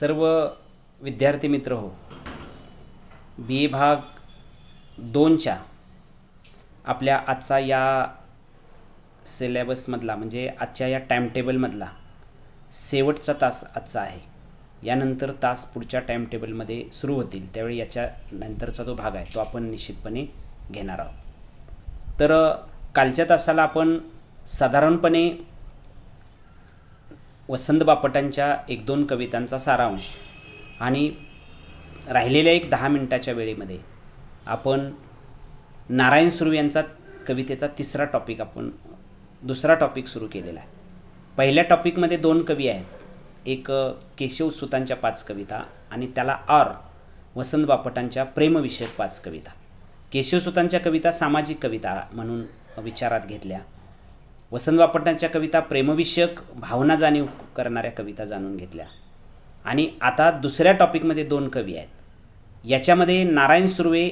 सर्व विद्यार्थी मित्र हो बी ए भाग दोनच्या आपल्या आजचा या सिलेबसमधला म्हणजे आजच्या या टाईमटेबलमधला शेवटचा तास आजचा आहे यानंतर तास पुढच्या टाईमटेबलमध्ये सुरू होतील त्यावेळी याच्या नंतरचा जो भाग आहे तो आपण निश्चितपणे घेणार आहोत तर कालच्या तासाला आपण साधारणपणे वसंत बापटांच्या एक दोन कवितांचा सारांश आणि राहिलेल्या एक दहा मिनटाच्या वेळेमध्ये आपण नारायण सुरू यांचा कवितेचा तिसरा टॉपिक आपण दुसरा टॉपिक सुरू केलेला आहे पहिल्या टॉपिकमध्ये दोन कवी आहेत एक केशव सुतांच्या पाच कविता आणि त्याला आर वसंत बापटांच्या प्रेमविषयक पाच कविता केशवसुतांच्या कविता सामाजिक कविता म्हणून विचारात घेतल्या वसंत बापटांच्या कविता प्रेमविषयक भावना जाणीव करणाऱ्या कविता जाणून घेतल्या आणि आता दुसऱ्या टॉपिकमध्ये दोन कवी आहेत याच्यामध्ये नारायण सुर्वे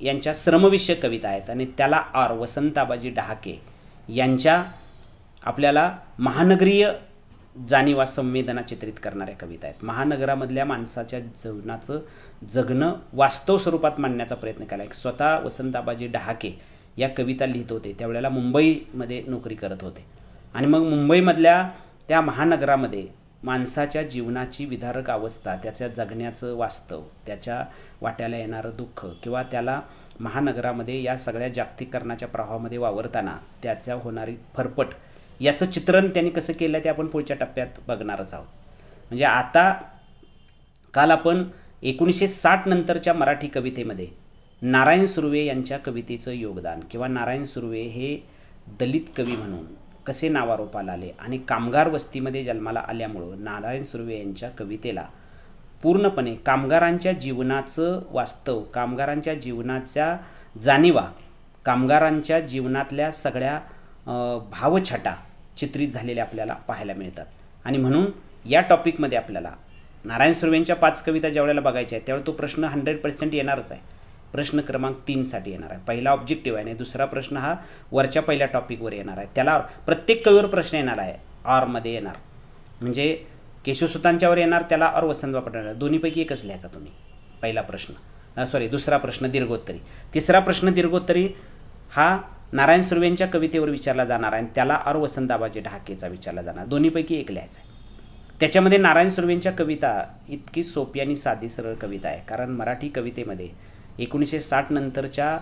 यांच्या श्रमविषयक कविता आहेत आणि त्याला आर वसंताबाजी डहाके यांच्या आपल्याला महानगरीय जाणीवा संवेदना चित्रित करणाऱ्या कविता आहेत महानगरामधल्या माणसाच्या जीवनाचं जगणं वास्तव स्वरूपात मांडण्याचा प्रयत्न केला आहे स्वतः वसंताबाजी डहाके या कविता लिहित होते त्यावेळेला मुंबईमध्ये नोकरी करत होते आणि मग मुंबईमधल्या त्या महानगरामध्ये माणसाच्या जीवनाची विधारक अवस्था त्याच्या जगण्याचं वास्तव त्याच्या वाट्याला येणारं दुःख किंवा त्याला महानगरामध्ये या सगळ्या जागतिकरणाच्या प्रवाहामध्ये वावरताना त्याच्या होणारी फरफट याचं चित्रण त्यांनी कसं केलं ते आपण पुढच्या टप्प्यात बघणारच आहोत म्हणजे आता काल आपण एकोणीसशे साठ नंतरच्या मराठी कवितेमध्ये नारायण सुर्वे यांच्या कवितेचं योगदान किंवा नारायण सुर्वे हे दलित कवी म्हणून कसे नावारोपाला आले आणि कामगार वस्तीमध्ये जन्माला आल्यामुळं नारायण सुर्वे यांच्या कवितेला पूर्णपणे कामगारांच्या जीवनाचं वास्तव कामगारांच्या जीवनाच्या जाणिवा कामगारांच्या जीवनातल्या सगळ्या भावछटा चित्रित झालेल्या आपल्याला पाहायला मिळतात आणि म्हणून या टॉपिकमध्ये आपल्याला नारायण सुर्वेंच्या पाच कविता ज्यावेळेला बघायच्या आहेत त्यावेळेला तो प्रश्न हंड्रेड पर्सेंट येणारच आहे प्रश्न क्रमांक तीनसाठी येणार आहे पहिला ऑब्जेक्टिव्ह आहे आणि दुसरा प्रश्न हा वरच्या पहिल्या टॉपिकवर येणार आहे त्याला प्रत्येक कवीवर प्रश्न येणार आहे आरमध्ये येणार म्हणजे केशवसुतांच्यावर येणार त्याला आर वसंत येणार दोन्हीपैकी एकच लिहायचा तुम्ही पहिला प्रश्न सॉरी दुसरा प्रश्न दीर्घोत्तरी तिसरा प्रश्न दीर्घोत्तरी हा नारायण सुर्वेंच्या कवितेवर विचारला जाणार आहे त्याला आर वसंतदाबाजी ढाकेचा विचारला जाणार दोन्हीपैकी एक लिहायचा आहे त्याच्यामध्ये नारायण सुर्वेंच्या कविता इतकी सोपी आणि साधी सरळ कविता आहे कारण मराठी कवितेमध्ये एकोणीसशे साठ नंतरच्या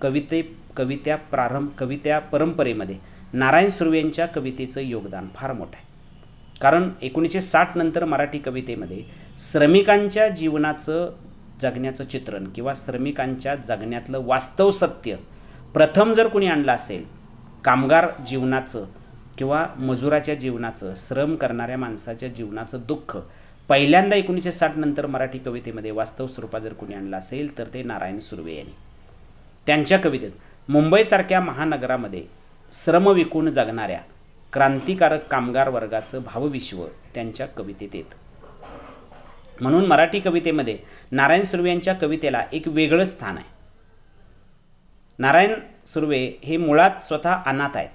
कविते कवित्या प्रारंभ कवित्या परंपरेमध्ये नारायण यांच्या कवितेचं योगदान फार मोठं आहे कारण एकोणीसशे साठ नंतर मराठी कवितेमध्ये श्रमिकांच्या जीवनाचं जगण्याचं चित्रण किंवा श्रमिकांच्या जगण्यातलं वास्तव सत्य प्रथम जर कोणी आणलं असेल कामगार जीवनाचं किंवा मजुराच्या जीवनाचं श्रम करणाऱ्या माणसाच्या जीवनाचं दुःख पहिल्यांदा एकोणीसशे साठ नंतर मराठी कवितेमध्ये वास्तव स्वरूपात जर कोणी आणलं असेल तर ते नारायण सुर्वे यांनी त्यांच्या कवितेत मुंबईसारख्या महानगरामध्ये श्रम विकून जगणाऱ्या क्रांतिकारक कामगार वर्गाचं भावविश्व त्यांच्या कवितेत येत म्हणून मराठी कवितेमध्ये नारायण सुर्वे यांच्या कवितेला एक वेगळं स्थान आहे नारायण सुर्वे हे मुळात स्वतः अनाथ आहेत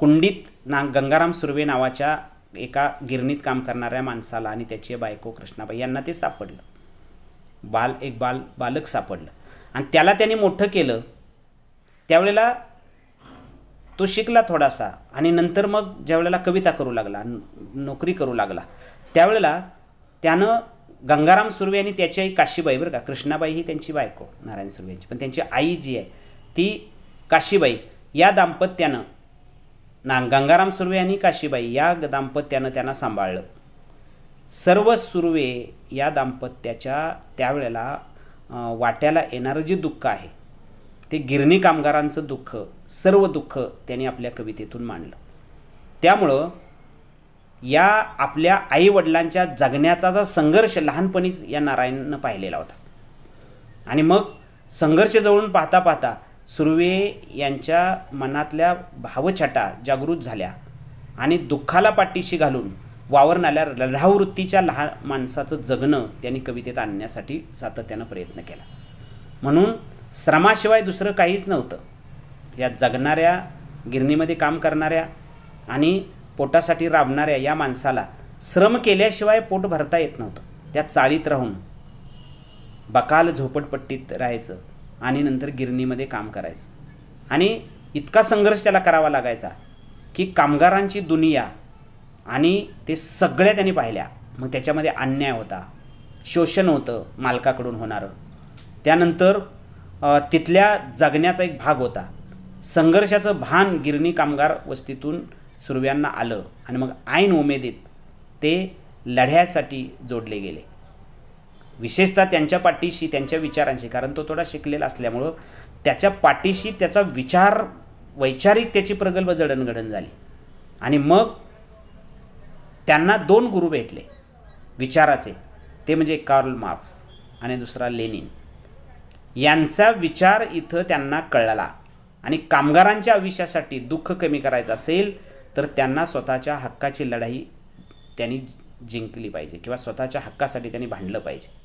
कुंडीत ना गंगाराम सुर्वे नावाच्या एका गिरणीत काम करणाऱ्या माणसाला आणि त्याची बायको कृष्णाबाई यांना ते सापडलं बाल एक बाल बालक सापडलं आणि त्याला त्यांनी मोठं केलं त्यावेळेला तो शिकला थोडासा आणि नंतर मग ज्यावेळेला कविता करू लागला नोकरी करू लागला त्यावेळेला त्यानं गंगाराम सुर्वे आणि त्याची आई काशीबाई बरं का कृष्णाबाई ही त्यांची बायको नारायण सुर्वे पण त्यांची आई जी आहे ती काशीबाई या दाम्पत्यानं ना गंगाराम सुर्वे आणि काशीबाई या दाम्पत्यानं त्यांना सांभाळलं सर्व सुर्वे या दाम्पत्याच्या त्यावेळेला वाट्याला येणारं जे दुःख आहे ते गिरणी कामगारांचं दुःख सर्व दुःख त्यांनी आपल्या कवितेतून मांडलं त्यामुळं या आपल्या आईवडिलांच्या जगण्याचा जो संघर्ष लहानपणीच या नारायणनं पाहिलेला होता आणि मग संघर्ष जवळून पाहता पाहता सुर्वे यांच्या मनातल्या भावछटा जागृत झाल्या आणि दुःखाला पाठीशी घालून वावरणाऱ्या लढावृत्तीच्या लहान माणसाचं जगणं त्यांनी कवितेत आणण्यासाठी सातत्यानं प्रयत्न केला म्हणून श्रमाशिवाय दुसरं काहीच नव्हतं या जगणाऱ्या गिरणीमध्ये काम करणाऱ्या आणि पोटासाठी राबणाऱ्या या माणसाला श्रम केल्याशिवाय पोट भरता येत नव्हतं त्या चाळीत राहून बकाल झोपडपट्टीत राहायचं आणि नंतर गिरणीमध्ये काम करायचं आणि इतका संघर्ष त्याला करावा लागायचा की कामगारांची दुनिया आणि ते सगळ्या त्यांनी पाहिल्या मग त्याच्यामध्ये अन्याय होता शोषण होतं मालकाकडून होणारं त्यानंतर तिथल्या जगण्याचा एक भाग होता संघर्षाचं भान गिरणी कामगार वस्तीतून सुरव्यांना आलं आणि मग ऐन उमेदीत ते लढ्यासाठी जोडले गेले विशेषतः त्यांच्या पाठीशी त्यांच्या विचारांशी कारण तो थोडा शिकलेला असल्यामुळं त्याच्या पाठीशी त्याचा विचार वैचारिक त्याची प्रगल्भ जडणघडण झाली आणि मग त्यांना दोन गुरु भेटले विचाराचे ते म्हणजे कार्ल मार्क्स आणि दुसरा लेनिन यांचा विचार इथं त्यांना कळला आणि कामगारांच्या आयुष्यासाठी दुःख कमी करायचं असेल तर त्यांना स्वतःच्या हक्काची लढाई त्यांनी जिंकली पाहिजे किंवा स्वतःच्या हक्कासाठी त्यांनी भांडलं पाहिजे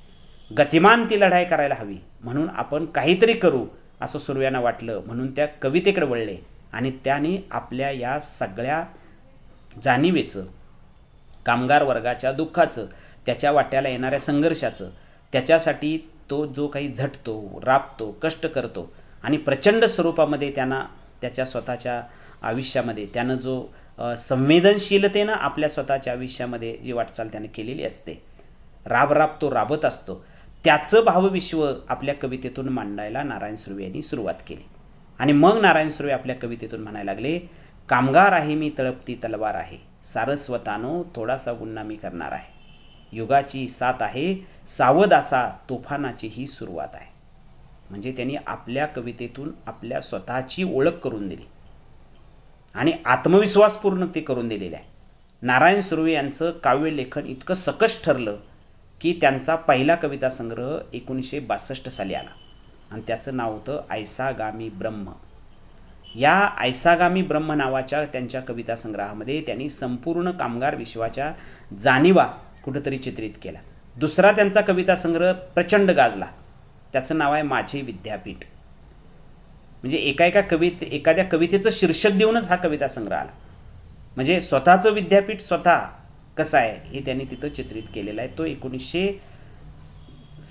गतिमान ती लढाई करायला हवी म्हणून आपण काहीतरी करू असं सूर्यांना वाटलं म्हणून त्या कवितेकडे वळले आणि त्याने आपल्या या सगळ्या जाणीवेचं कामगार वर्गाच्या दुःखाचं त्याच्या वाट्याला येणाऱ्या संघर्षाचं त्याच्यासाठी तो जो काही झटतो राबतो कष्ट करतो आणि प्रचंड स्वरूपामध्ये त्यांना त्याच्या स्वतःच्या आयुष्यामध्ये त्यानं जो संवेदनशीलतेनं आपल्या स्वतःच्या आयुष्यामध्ये जी वाटचाल त्याने केलेली असते राब राब तो राबत असतो त्याचं भावविश्व आपल्या कवितेतून मांडायला नारायण सुर्वे यांनी सुरुवात केली आणि मग नारायण सुर्वे आपल्या कवितेतून म्हणायला लागले कामगार आहे मी तळपती तलवार आहे सारस्वतानो थोडासा गुन्हा मी करणार आहे युगाची साथ आहे सावध असा तोफानाची ही सुरुवात आहे म्हणजे त्यांनी आपल्या कवितेतून आपल्या स्वतःची ओळख करून दिली आणि आत्मविश्वासपूर्ण ते करून दिलेले आहे नारायण सुर्वे यांचं काव्यलेखन इतकं सकस ठरलं की त्यांचा पहिला कविता संग्रह एकोणीसशे बासष्ट साली आला आणि त्याचं नाव होतं आयसागामी ब्रह्म या आयसागामी ब्रह्म नावाच्या त्यांच्या कविता संग्रहामध्ये त्यांनी संपूर्ण कामगार विश्वाच्या जाणीवा कुठंतरी चित्रित केला दुसरा त्यांचा कविता संग्रह प्रचंड गाजला त्याचं नाव आहे माझे विद्यापीठ म्हणजे एका एका कवित एखाद्या कवितेचं शीर्षक देऊनच हा कविता संग्रह आला म्हणजे स्वतःचं विद्यापीठ स्वतः कसा आहे हे त्यांनी तिथं चित्रित केलेला आहे तो एकोणीसशे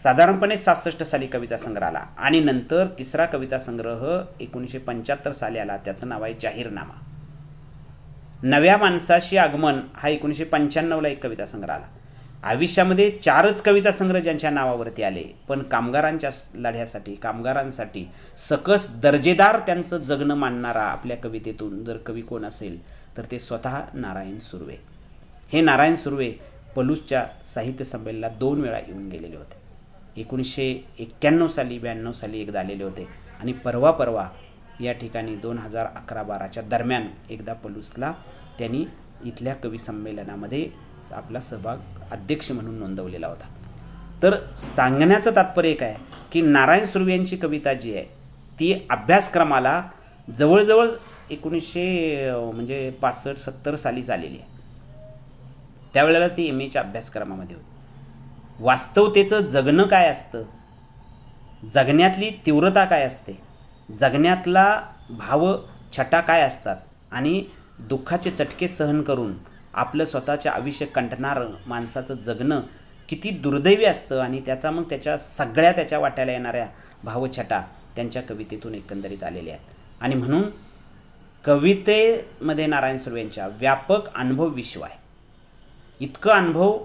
साधारणपणे सासष्ट साली कविता संग्रह आला आणि नंतर तिसरा कविता संग्रह एकोणीसशे पंच्याहत्तर साली आला त्याचं नाव आहे जाहीरनामा नव्या माणसाशी आगमन हा एकोणीसशे पंच्याण्णवला एक कविता संग्रह आला आयुष्यामध्ये चारच कविता संग्रह ज्यांच्या नावावरती आले पण कामगारांच्या लढ्यासाठी कामगारांसाठी सकस दर्जेदार त्यांचं जगणं मानणारा आपल्या कवितेतून जर कवी कोण असेल तर ते स्वतः नारायण सुर्वे हे नारायण सुर्वे पलूसच्या साहित्य संमेलनात दोन वेळा येऊन गेलेले होते एकोणीसशे एक्क्याण्णव साली ब्याण्णव साली एकदा आलेले होते आणि परवा परवा या ठिकाणी दोन हजार अकरा बाराच्या दरम्यान एकदा पलूसला त्यांनी इथल्या कवी संमेलनामध्ये आपला सहभाग अध्यक्ष म्हणून नोंदवलेला होता तर सांगण्याचं तात्पर्य काय की नारायण सुर्वे यांची कविता जी आहे ती अभ्यासक्रमाला जवळजवळ एकोणीसशे म्हणजे पासष्ट सत्तर साली झालेली आहे त्यावेळेला ती एम एच्या अभ्यासक्रमामध्ये होती वास्तवतेचं जगणं काय असतं जगण्यातली तीव्रता काय असते जगण्यातला भाव छटा काय असतात आणि दुःखाचे चटके सहन करून आपलं स्वतःचे आयुष्य कंटणारं माणसाचं जगणं किती दुर्दैवी असतं आणि त्याचा मग त्याच्या सगळ्या त्याच्या वाट्याला येणाऱ्या भावछटा त्यांच्या कवितेतून एकंदरीत आलेल्या आहेत आणि म्हणून कवितेमध्ये नारायण सुर्वेंच्या व्यापक अनुभव विश्व आहे इतकं अनुभव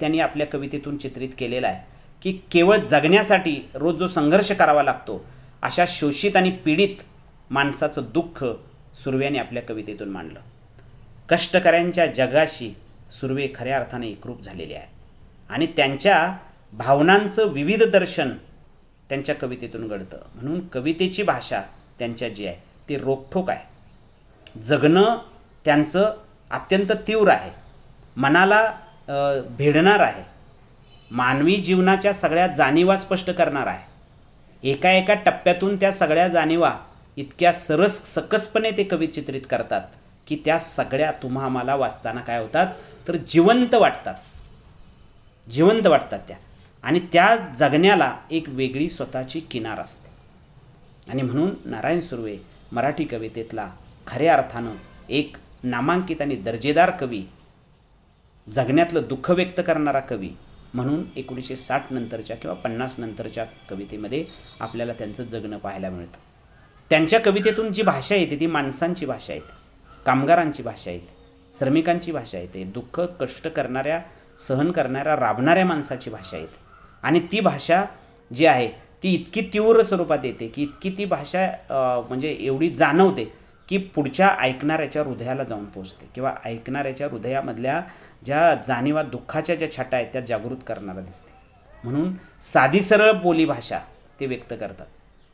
त्यांनी आपल्या कवितेतून चित्रित केलेला आहे की केवळ जगण्यासाठी रोज जो संघर्ष करावा लागतो अशा शोषित आणि पीडित माणसाचं दुःख सुर्व्याने आपल्या कवितेतून मांडलं कष्टकऱ्यांच्या जगाशी सुर्वे खऱ्या अर्थाने एकरूप झालेले आहे आणि त्यांच्या भावनांचं विविध दर्शन त्यांच्या कवितेतून घडतं म्हणून कवितेची भाषा त्यांच्या जी आहे ती रोखोक आहे जगणं त्यांचं अत्यंत तीव्र आहे मनाला भिडणार आहे मानवी जीवनाच्या सगळ्या जाणीवा स्पष्ट करणार आहे एका एका टप्प्यातून त्या सगळ्या जाणीवा इतक्या सरस सकसपणे ते कवी चित्रित करतात की त्या सगळ्या तुम्हा आम्हाला वाचताना काय होतात तर जिवंत वाटतात जिवंत वाटतात त्या आणि त्या जगण्याला एक वेगळी स्वतःची किनार असते आणि म्हणून नारायण सुर्वे मराठी कवितेतला खऱ्या अर्थानं एक नामांकित आणि दर्जेदार कवी जगण्यातलं दुःख व्यक्त करणारा कवी म्हणून एकोणीसशे साठ नंतरच्या किंवा पन्नास नंतरच्या कवितेमध्ये आपल्याला त्यांचं जगणं पाहायला मिळतं त्यांच्या कवितेतून जी भाषा येते ती माणसांची भाषा येते कामगारांची भाषा येते श्रमिकांची भाषा येते दुःख कष्ट करणाऱ्या सहन करणाऱ्या राबणाऱ्या माणसाची भाषा येते आणि ती भाषा जी आहे ती इतकी तीव्र स्वरूपात येते की इतकी ती भाषा म्हणजे एवढी जाणवते की पुढच्या ऐकणाऱ्याच्या हृदयाला जाऊन पोचते किंवा ऐकणाऱ्याच्या हृदयामधल्या ज्या जाणीवा दुःखाच्या ज्या छटा आहेत त्या जागृत करणारा दिसते म्हणून साधी सरळ बोलीभाषा ते व्यक्त करतात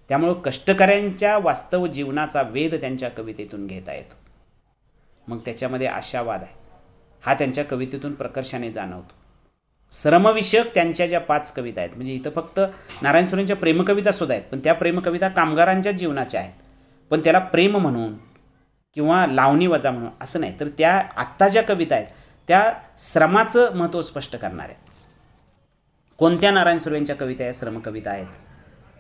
त्यामुळं कष्टकऱ्यांच्या वास्तव जीवनाचा वेध त्यांच्या कवितेतून घेता येतो मग त्याच्यामध्ये आशावाद आहे हा त्यांच्या कवितेतून प्रकर्षाने जाणवतो श्रमविषयक त्यांच्या ज्या पाच कविता आहेत म्हणजे इथं फक्त नारायण सुरेंच्या प्रेमकविता सुद्धा आहेत पण त्या प्रेमकविता कामगारांच्याच जीवनाच्या आहेत पण त्याला प्रेम म्हणून किंवा लावणी वजा म्हणून असं नाही तर त्या आत्ता ज्या कविता आहेत त्या श्रमाचं महत्त्व स्पष्ट करणार आहेत कोणत्या नारायण सुर्वेंच्या कविता या श्रम कविता आहेत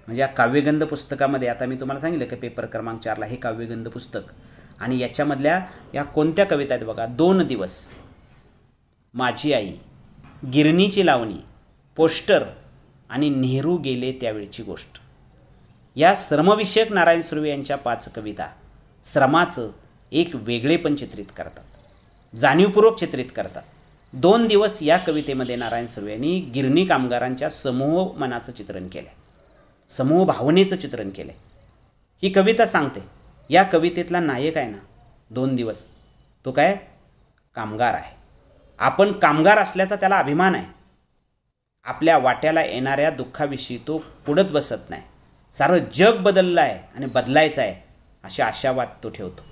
म्हणजे या काव्यगंध पुस्तकामध्ये आता मी तुम्हाला सांगितलं की पेपर क्रमांक चारला हे काव्यगंध पुस्तक आणि याच्यामधल्या या कोणत्या कविता आहेत बघा दोन दिवस माझी आई गिरणीची लावणी पोस्टर आणि नेहरू गेले त्यावेळची गोष्ट या श्रमविषयक नारायण सुर्वे यांच्या पाच कविता श्रमाचं एक वेगळेपण चित्रित करतात जाणीवपूर्वक चित्रित करतात दोन दिवस या कवितेमध्ये नारायण सुर्वे यांनी गिरणी कामगारांच्या समूह मनाचं चित्रण केलं समूह भावनेचं चित्रण केलं ही कविता सांगते या कवितेतला नायक आहे ना दोन दिवस तो काय कामगार आहे आपण कामगार असल्याचा त्याला अभिमान आहे आपल्या वाट्याला येणाऱ्या दुःखाविषयी तो पुढत बसत नाही सारं जग बदललं आहे आणि बदलायचं आहे अशी आशावाद तो ठेवतो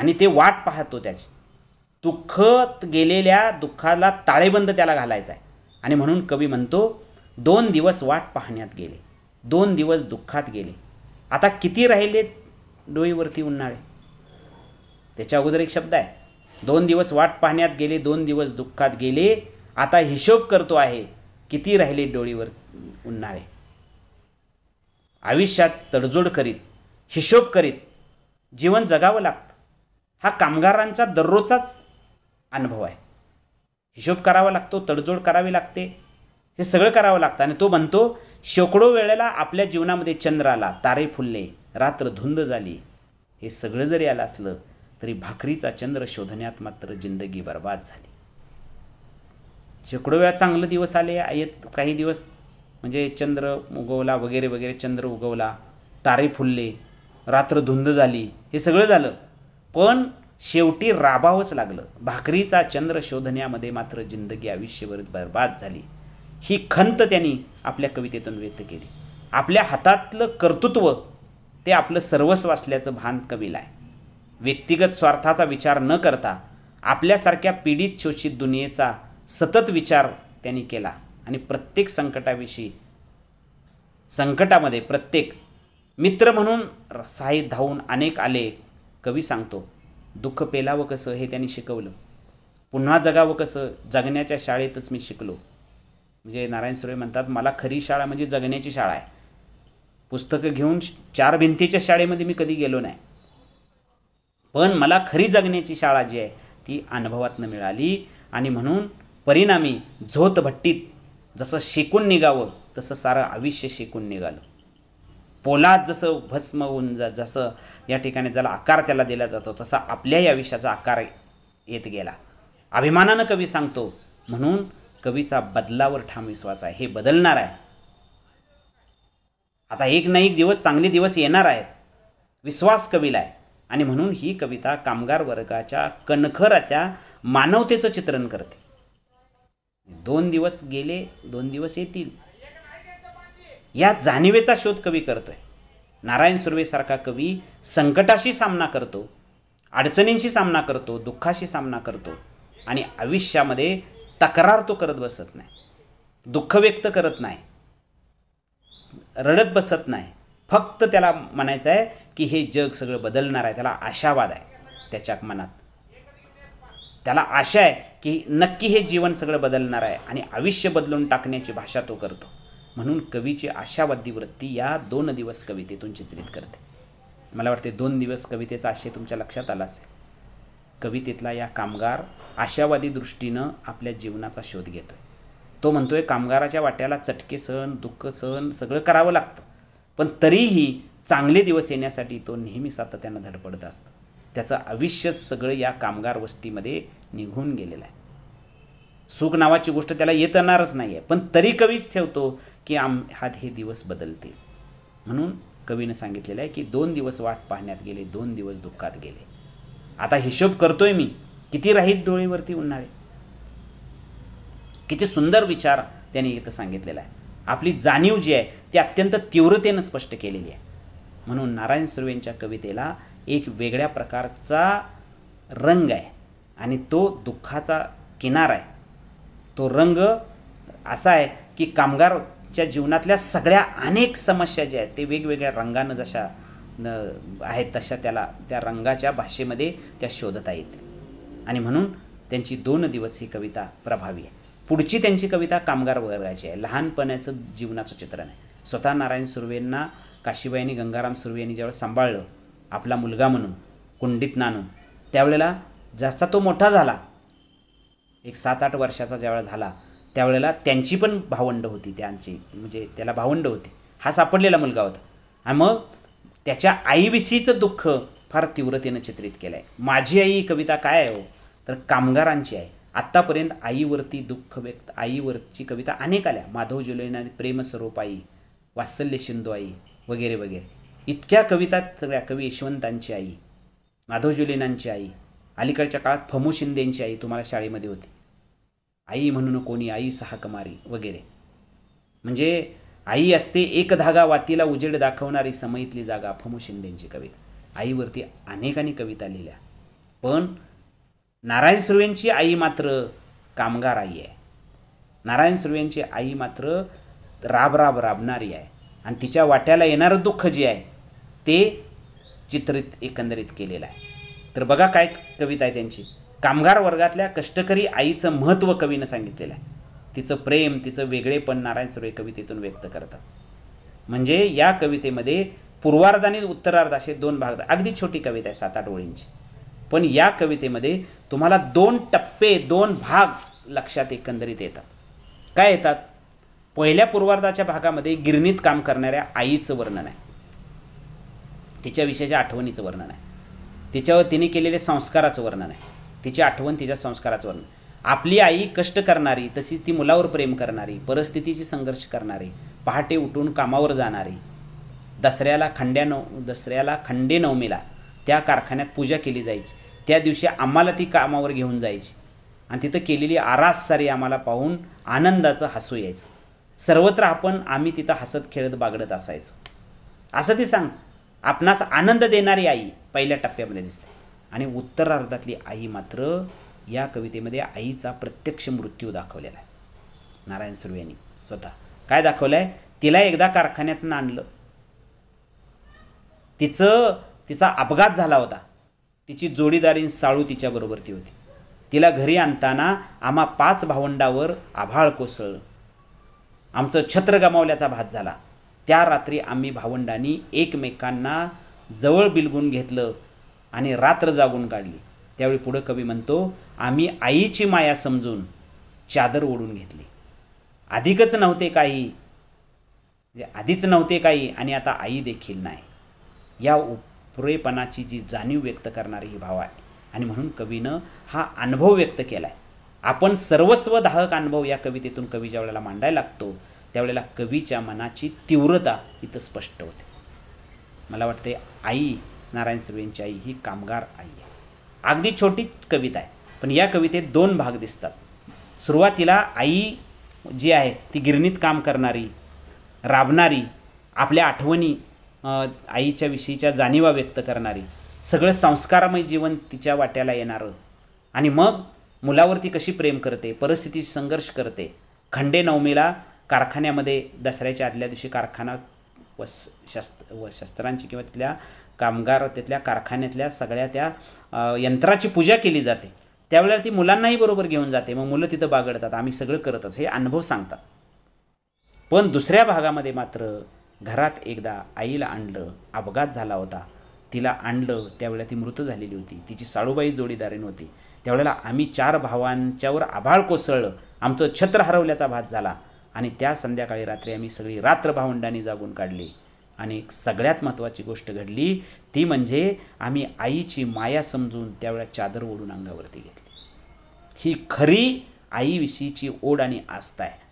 आणि ते वाट पाहतो त्याची दुःखत गेलेल्या दुःखाला ताळेबंद त्याला घालायचा आहे आणि म्हणून कवी म्हणतो दोन दिवस वाट पाहण्यात गेले दोन दिवस दुःखात गेले आता किती राहिले डोईवरती उन्हाळे त्याच्या अगोदर एक शब्द आहे दोन दिवस वाट पाहण्यात गेले दोन दिवस दुःखात गेले आता हिशोब करतो आहे किती राहिले डोळीवर उन्हाळे आयुष्यात तडजोड करीत हिशोब करीत जीवन जगावं लागतं हा कामगारांचा दररोजचाच अनुभव आहे हिशोब करावा लागतो तडजोड करावी लागते हे सगळं करावं लागतं आणि तो म्हणतो शेकडो वेळेला आपल्या जीवनामध्ये चंद्र आला तारे फुलले रात्र धुंद झाली हे सगळं जरी आलं असलं तरी भाकरीचा चंद्र शोधण्यात मात्र जिंदगी बर्बाद झाली शेकडो वेळा चांगले दिवस आले येत काही दिवस म्हणजे चंद्र उगवला वगैरे वगैरे चंद्र उगवला तारे फुलले रात्र धुंद झाली हे सगळं झालं पण शेवटी राबावंच लागलं भाकरीचा चंद्र शोधण्यामध्ये मात्र जिंदगी आयुष्यभर बर्बाद झाली ही खंत त्यांनी आपल्या कवितेतून व्यक्त केली आपल्या हातातलं कर्तृत्व ते आपलं सर्वस्व असल्याचं भान कवीला आहे व्यक्तिगत स्वार्थाचा विचार न करता आपल्यासारख्या पीडित शोषित दुनियेचा सतत विचार त्यांनी केला आणि प्रत्येक संकटाविषयी संकटामध्ये प्रत्येक मित्र म्हणून साहित धावून अनेक आले कवी सांगतो दुःख पेलावं कसं हे त्यांनी शिकवलं पुन्हा जगावं कसं जगण्याच्या शाळेतच मी शिकलो म्हणजे नारायण सुरे म्हणतात मला खरी शाळा म्हणजे जगण्याची शाळा आहे पुस्तकं घेऊन चार भिंतीच्या शाळेमध्ये मी कधी गेलो नाही पण मला खरी जगण्याची शाळा जी आहे ती अनुभवातनं मिळाली आणि म्हणून परिणामी झोतभट्टीत जसं शिकून निघावं तसं सारं आयुष्य शेकून निघालं पोलाद जसं भस्म होऊन जा जसं या ठिकाणी ज्याला आकार त्याला दिला जातो तसा आपल्याही आयुष्याचा आकार येत गेला अभिमानानं कवी सांगतो म्हणून कवीचा बदलावर ठाम विश्वास आहे हे बदलणार आहे आता एक ना एक दिवस चांगले दिवस येणार आहेत विश्वास कवीला आहे आणि म्हणून ही कविता कामगार वर्गाच्या कणखराच्या मानवतेचं चित्रण करते दोन दिवस गेले दोन दिवस येतील या जाणिवेचा शोध कवी करतोय नारायण सुर्वेसारखा कवी संकटाशी सामना करतो अडचणींशी सामना करतो दुःखाशी सामना करतो आणि आयुष्यामध्ये तक्रार तो करत बसत नाही दुःख व्यक्त करत नाही रडत बसत नाही फक्त त्याला म्हणायचं आहे की हे जग सगळं बदलणार आहे त्याला आशावाद आहे त्याच्या मनात त्याला आशा आहे की नक्की हे जीवन सगळं बदलणार आहे आणि आयुष्य बदलून टाकण्याची भाषा तो करतो म्हणून कवीची आशावादी वृत्ती या दोन दिवस कवितेतून चित्रित करते मला वाटते दोन दिवस कवितेचा आशय तुमच्या लक्षात आला असेल कवितेतला या कामगार आशावादी दृष्टीनं आपल्या जीवनाचा शोध घेतो तो म्हणतोय कामगाराच्या वाट्याला चटके सहन दुःख सहन सगळं करावं लागतं पण तरीही चांगले दिवस येण्यासाठी तो नेहमी सातत्यानं धडपडत असतो त्याचं आयुष्य सगळं या कामगार वस्तीमध्ये निघून गेलेलं आहे सुख नावाची गोष्ट त्याला येतणारच नाही आहे पण तरी कवीच ठेवतो की आम हात हे दिवस बदलतील म्हणून कवीनं सांगितलेलं आहे की दोन दिवस वाट पाहण्यात गेले दोन दिवस दुःखात गेले आता हिशोब करतोय मी किती राहीत डोळेवरती उन्हाळे किती सुंदर विचार त्यांनी इथं सांगितलेला आहे आपली जाणीव जी आहे ती अत्यंत तीव्रतेनं स्पष्ट केलेली आहे म्हणून नारायण सुर्वेंच्या कवितेला एक वेगळ्या प्रकारचा रंग आहे आणि तो दुःखाचा किनार आहे तो रंग असा आहे की कामगारच्या जीवनातल्या सगळ्या अनेक समस्या ज्या आहेत ते वेगवेगळ्या रंगानं जशा आहेत तशा त्याला त्या रंगाच्या भाषेमध्ये त्या शोधता येते आणि म्हणून त्यांची दोन दिवस ही कविता प्रभावी आहे पुढची त्यांची कविता कामगार वर्गाची आहे लहानपणाचं जीवनाचं चित्रण आहे स्वतः नारायण सुर्वेंना काशीबाईंनी गंगाराम सुर्वे यांनी ज्यावेळेस सांभाळलं आपला मुलगा म्हणून कुंडीत नानू त्यावेळेला जास्त तो मोठा झाला एक सात आठ वर्षाचा ज्यावेळेला झाला त्यावेळेला त्यांची पण भावंड होती त्यांची म्हणजे त्याला भावंड होती हा सापडलेला मुलगा होता आणि मग त्याच्या आईविषयीचं दुःख फार तीव्रतेनं चित्रित केलं आहे माझी आई ही कविता काय आहे हो तर कामगारांची आहे आत्तापर्यंत आईवरती दुःख व्यक्त आईवरची कविता अनेक आल्या माधव जुलैना प्रेमस्वरूप आई वात्सल्य शिंदो आई वगैरे वगैरे इतक्या कवितात सगळ्या कवी यशवंतांची आई माधव आई अलीकडच्या काळात फमू शिंदेंची आई तुम्हाला शाळेमध्ये होती आई म्हणून कोणी आई सहा कमारी वगैरे म्हणजे आई असते एक धागा वातीला उजेड दाखवणारी समयीतली जागा फमू शिंदेंची कविता आईवरती अनेकांनी कविता लिहिल्या पण नारायण सुर्वेंची आई मात्र कामगार आई आहे नारायण सुर्वेंची आई मात्र राब राब राबणारी आहे आणि तिच्या वाट्याला येणारं दुःख जे आहे ते चित्रित एकंदरीत केलेलं आहे तर बघा काय कविता आहे त्यांची कामगार वर्गातल्या कष्टकरी आईचं महत्त्व कवीनं सांगितलेलं आहे तिचं प्रेम तिचं वेगळेपण नारायण सुरे कवितेतून व्यक्त करतात म्हणजे या कवितेमध्ये पूर्वार्ध आणि उत्तरार्ध असे दोन भाग अगदी छोटी कविता आहे सात आठ ओळींची पण या कवितेमध्ये तुम्हाला दोन टप्पे दोन भाग लक्षात एकंदरीत येतात काय येतात पहिल्या पूर्वार्धाच्या भागामध्ये गिरणीत काम करणाऱ्या आईचं वर्णन आहे तिच्याविषयीच्या आठवणीचं वर्णन आहे तिच्यावर तिने केलेले संस्काराचं वर्णन आहे तिची आठवण तिच्या संस्काराचं वर्णन आपली आई कष्ट करणारी तशी ती मुलावर प्रेम करणारी परिस्थितीशी संघर्ष करणारी पहाटे उठून कामावर जाणारी दसऱ्याला खंड्या नव दसऱ्याला खंडे नवमीला त्या कारखान्यात पूजा केली जायची त्या दिवशी आम्हाला ती कामावर घेऊन जायची आणि तिथं केलेली आरास सारी आम्हाला पाहून आनंदाचं हसू यायचं सर्वत्र आपण आम्ही तिथं हसत खेळत बागडत असायचो असं ती सांग आपणास आनंद देणारी आई पहिल्या टप्प्यामध्ये दिसते आणि उत्तरार्धातली आई मात्र या कवितेमध्ये आईचा प्रत्यक्ष मृत्यू दाखवलेला आहे नारायण सुर्वे यांनी स्वतः काय दाखवलं आहे तिला एकदा कारखान्यातून आणलं तिचं तिचा अपघात झाला होता तिची जोडीदारी साळू तिच्याबरोबर ती होती तिला घरी आणताना आम्हा पाच भावंडावर आभाळ कोसळलं आमचं छत्र गमावल्याचा भात झाला त्या रात्री आम्ही भावंडांनी एकमेकांना जवळ बिलगून घेतलं आणि रात्र जागून काढली त्यावेळी पुढं कवी म्हणतो आम्ही आईची माया समजून चादर ओढून घेतली अधिकच नव्हते काही म्हणजे आधीच नव्हते काही आणि आता आई देखील नाही या उपरेपणाची जी जाणीव व्यक्त करणारी ही भाव आहे आणि म्हणून कवीनं हा अनुभव व्यक्त केला आहे आपण सर्वस्व दाहक अनुभव या कवितेतून ज्या वेळेला मांडायला लागतो त्यावेळेला कवीच्या मनाची तीव्रता इथं स्पष्ट होते मला वाटते आई नारायण सुर्वेंची आई ही कामगार आई आहे अगदी छोटी कविता आहे पण या कवितेत दोन भाग दिसतात सुरुवातीला आई जी आहे ती गिरणीत काम करणारी राबणारी आपल्या आठवणी आईच्या विषयीच्या जाणीवा व्यक्त करणारी सगळं संस्कारमय जीवन तिच्या वाट्याला येणारं आणि मग मुलावरती कशी प्रेम करते परिस्थितीशी संघर्ष करते खंडे नवमीला कारखान्यामध्ये दसऱ्याच्या आदल्या दिवशी कारखाना व शस्त्र व शस्त्रांची किंवा तिथल्या कामगार तिथल्या कारखान्यातल्या सगळ्या त्या यंत्राची पूजा केली जाते त्यावेळेला ती मुलांनाही बरोबर घेऊन जाते मग मुलं तिथं बागडतात आम्ही सगळं करतच हे अनुभव सांगतात पण दुसऱ्या भागामध्ये मात्र घरात एकदा आईला आणलं अपघात झाला होता तिला आणलं त्यावेळेला ती मृत झालेली होती तिची साळूबाई जोडीदारी होती त्यावेळेला आम्ही चार भावांच्यावर आभाळ कोसळलं आमचं छत्र हरवल्याचा भात झाला आणि त्या संध्याकाळी रात्री आम्ही सगळी रात्र जागून काढली आणि सगळ्यात महत्त्वाची गोष्ट घडली ती म्हणजे आम्ही आईची माया समजून त्यावेळेला चादर ओढून अंगावरती घेतली ही खरी आईविषयीची ओढ आणि आस्था आहे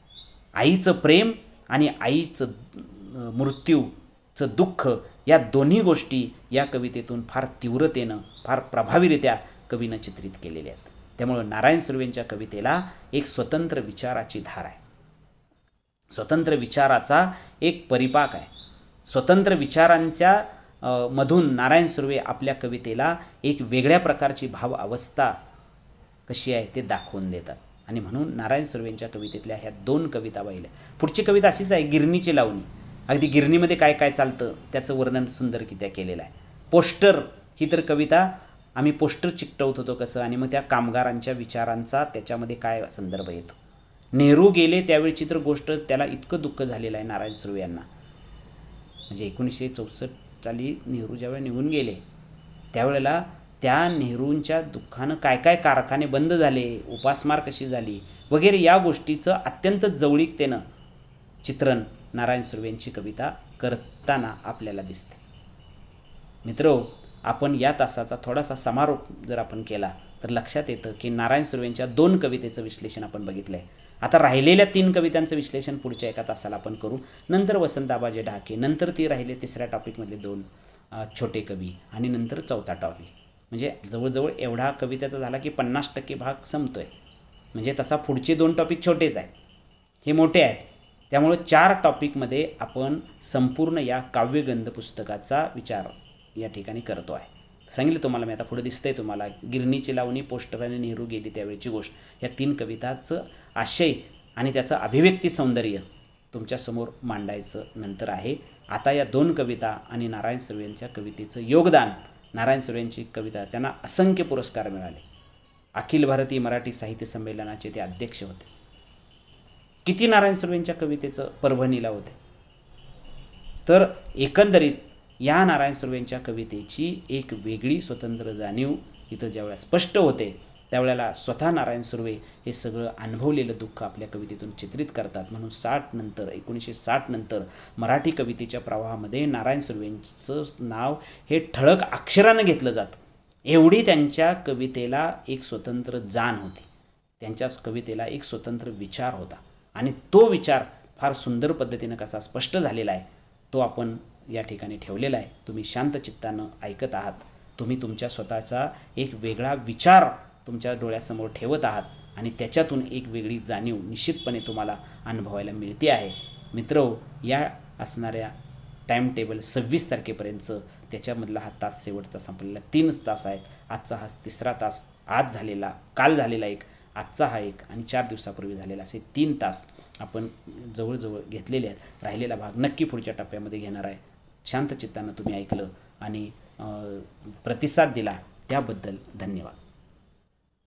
आईचं प्रेम आणि आईचं मृत्यूचं दुःख या दोन्ही गोष्टी या कवितेतून फार तीव्रतेनं फार प्रभावीरित्या कवीनं चित्रित केलेल्या आहेत त्यामुळं नारायण सुर्वेंच्या कवितेला एक स्वतंत्र विचाराची धार आहे स्वतंत्र विचाराचा एक परिपाक आहे स्वतंत्र विचारांच्या मधून नारायण सुर्वे आपल्या कवितेला एक वेगळ्या प्रकारची भाव अवस्था कशी आहे ते दाखवून देतात आणि म्हणून नारायण सुर्वेंच्या कवितेतल्या ह्या दोन कविता पाहिल्या पुढची कविता अशीच आहे गिरणीची लावणी अगदी गिरणीमध्ये काय काय चालतं त्याचं वर्णन सुंदर कित्या केलेलं आहे पोस्टर ही तर कविता आम्ही पोस्टर चिकटवत होतो कसं आणि मग त्या कामगारांच्या विचारांचा त्याच्यामध्ये काय संदर्भ येतो नेहरू गेले त्यावेळी चित्र गोष्ट त्याला इतकं दुःख झालेलं आहे नारायण सुर्वे यांना म्हणजे एकोणीसशे चौसष्ट साली नेहरू ज्यावेळेला निघून गेले त्यावेळेला त्या नेहरूंच्या दुःखानं काय काय कारखाने बंद झाले उपासमार कशी झाली वगैरे या गोष्टीचं अत्यंत जवळीकतेनं चित्रण नारायण सुर्वेंची कविता करताना आपल्याला दिसते मित्रो आपण या तासाचा थोडासा समारोप जर आपण केला तर लक्षात येतं की नारायण सुर्वेंच्या दोन कवितेचं विश्लेषण आपण बघितलं आहे आता राहिलेल्या तीन कवितांचं विश्लेषण पुढच्या एका तासाला आपण करू नंतर वसंताबाजी ढाके नंतर ती राहिले तिसऱ्या टॉपिकमधले दोन छोटे कवी आणि नंतर चौथा टॉपिक म्हणजे जवळजवळ एवढा कवितेचा झाला की पन्नास टक्के भाग संपतो आहे म्हणजे तसा पुढचे दोन टॉपिक छोटेच आहेत हे मोठे आहेत त्यामुळं चार टॉपिकमध्ये आपण संपूर्ण या काव्यगंध पुस्तकाचा विचार या ठिकाणी करतो आहे सांगितलं तुम्हाला मी आता पुढे दिसतंय तुम्हाला गिरणीची लावणी पोस्टर आणि नेहरू गेली त्यावेळीची गोष्ट या तीन कविताचं आशय आणि त्याचं अभिव्यक्ती सौंदर्य तुमच्यासमोर मांडायचं नंतर आहे आता या दोन कविता आणि नारायण सुर्वेंच्या कवितेचं योगदान नारायण सुर्वेंची कविता त्यांना असंख्य पुरस्कार मिळाले अखिल भारतीय मराठी साहित्य संमेलनाचे ते अध्यक्ष होते किती नारायण सुर्वेंच्या कवितेचं परभणीला होते तर एकंदरीत या नारायण सुर्वेंच्या कवितेची एक वेगळी स्वतंत्र जाणीव इथं ज्यावेळेस स्पष्ट होते त्यावेळेला स्वतः नारायण सुर्वे हे सगळं अनुभवलेलं दुःख आपल्या कवितेतून चित्रित करतात म्हणून साठ नंतर एकोणीसशे साठ नंतर मराठी कवितेच्या प्रवाहामध्ये नारायण सुर्वेंचं नाव हे ठळक अक्षरानं घेतलं जातं एवढी त्यांच्या कवितेला एक स्वतंत्र जाण होती त्यांच्या कवितेला एक स्वतंत्र विचार होता आणि तो विचार फार सुंदर पद्धतीनं कसा स्पष्ट झालेला आहे तो आपण या ठिकाणी ठेवलेला आहे तुम्ही शांत चित्तानं ऐकत आहात तुम्ही तुमच्या स्वतःचा एक वेगळा विचार तुमच्या डोळ्यासमोर ठेवत आहात आणि त्याच्यातून एक वेगळी जाणीव निश्चितपणे तुम्हाला अनुभवायला मिळते आहे मित्रो हो, या असणाऱ्या टाईम टेबल सव्वीस तारखेपर्यंतचं त्याच्यामधला हा तास शेवटचा संपलेला तीनच तास आहेत आजचा हा तिसरा तास आज झालेला काल झालेला एक आजचा हा एक आणि चार दिवसापूर्वी झालेला असे तीन तास आपण जवळजवळ घेतलेले आहेत राहिलेला भाग नक्की पुढच्या टप्प्यामध्ये घेणार आहे शांत चित्तानं तुम्ही ऐकलं आणि प्रतिसाद दिला त्याबद्दल धन्यवाद